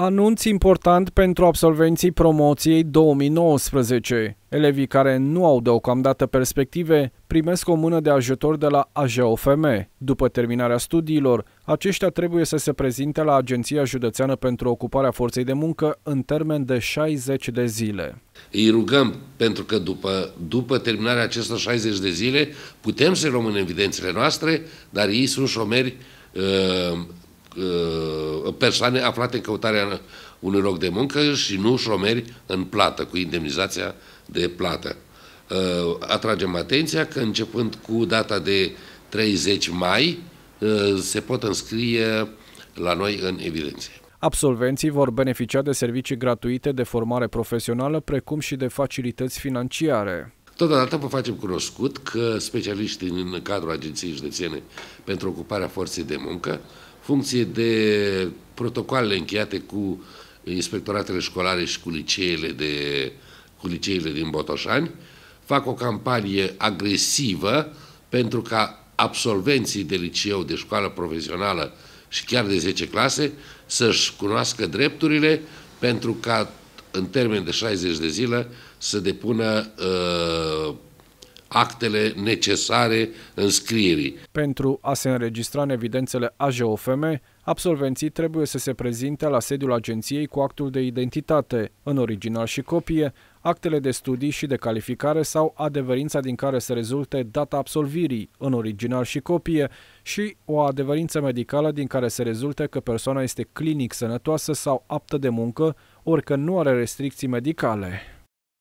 Anunț important pentru absolvenții promoției 2019. Elevii care nu au deocamdată perspective primesc o mână de ajutor de la AJOFM. După terminarea studiilor, aceștia trebuie să se prezinte la Agenția Județeană pentru Ocuparea Forței de Muncă în termen de 60 de zile. Îi rugăm pentru că după, după terminarea acestor 60 de zile putem să luăm în evidențele noastre, dar ei sunt șomeri uh, uh, persoane aflate în căutarea unui loc de muncă și nu șomeri în plată, cu indemnizația de plată. Uh, atragem atenția că începând cu data de 30 mai uh, se pot înscrie la noi în evidenție. Absolvenții vor beneficia de servicii gratuite de formare profesională, precum și de facilități financiare. Totodată vă facem cunoscut că specialiștii în cadrul Agenției Județene pentru Ocuparea Forței de Muncă, funcție de protocoalele încheiate cu inspectoratele școlare și cu liceele, de, cu liceele din Botoșani, fac o campanie agresivă pentru ca absolvenții de liceu, de școală profesională și chiar de 10 clase să-și cunoască drepturile pentru ca în termen de 60 de zile să depună uh, actele necesare înscrierii. Pentru a se înregistra în evidențele AJOFM, absolvenții trebuie să se prezinte la sediul agenției cu actul de identitate, în original și copie, actele de studii și de calificare sau adeverința din care se rezulte data absolvirii, în original și copie, și o adeverință medicală din care se rezulte că persoana este clinic sănătoasă sau aptă de muncă, orică nu are restricții medicale.